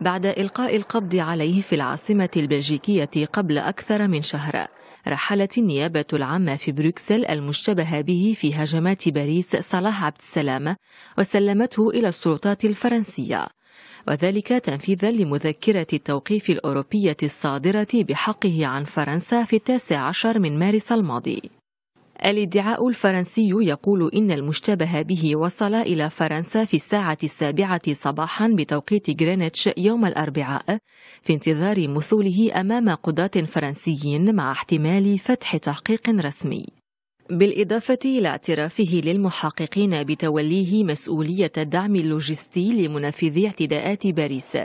بعد إلقاء القبض عليه في العاصمة البلجيكية قبل أكثر من شهر رحلت النيابة العامة في بروكسل المشتبه به في هجمات باريس صلاح عبد السلام وسلمته إلى السلطات الفرنسية وذلك تنفيذا لمذكرة التوقيف الأوروبية الصادرة بحقه عن فرنسا في التاسع عشر من مارس الماضي الادعاء الفرنسي يقول إن المشتبه به وصل إلى فرنسا في الساعة السابعة صباحا بتوقيت غرينتش يوم الأربعاء في انتظار مثوله أمام قضاة فرنسيين مع احتمال فتح تحقيق رسمي بالإضافة إلى اعترافه للمحققين بتوليه مسؤولية الدعم اللوجستي لمنفذي اعتداءات باريس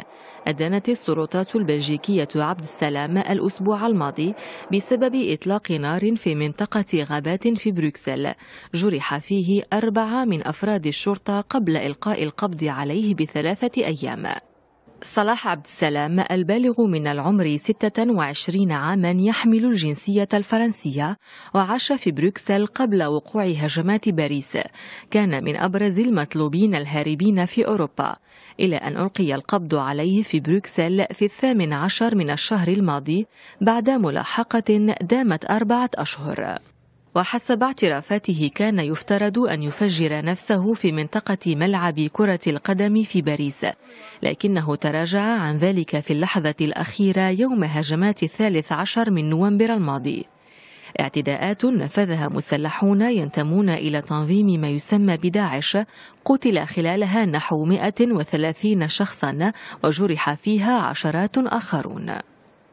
أدانت السلطات البلجيكية عبد السلام الأسبوع الماضي بسبب إطلاق نار في منطقة غابات في بروكسل جرح فيه أربعة من أفراد الشرطة قبل إلقاء القبض عليه بثلاثة أيام صلاح عبد السلام البالغ من العمر 26 عاما يحمل الجنسية الفرنسية وعاش في بروكسل قبل وقوع هجمات باريس كان من أبرز المطلوبين الهاربين في أوروبا إلى أن ألقي القبض عليه في بروكسل في الثامن عشر من الشهر الماضي بعد ملاحقة دامت أربعة أشهر وحسب اعترافاته كان يفترض أن يفجر نفسه في منطقة ملعب كرة القدم في باريس لكنه تراجع عن ذلك في اللحظة الأخيرة يوم هجمات الثالث عشر من نوفمبر الماضي اعتداءات نفذها مسلحون ينتمون إلى تنظيم ما يسمى بداعش قتل خلالها نحو 130 شخصا وجرح فيها عشرات آخرون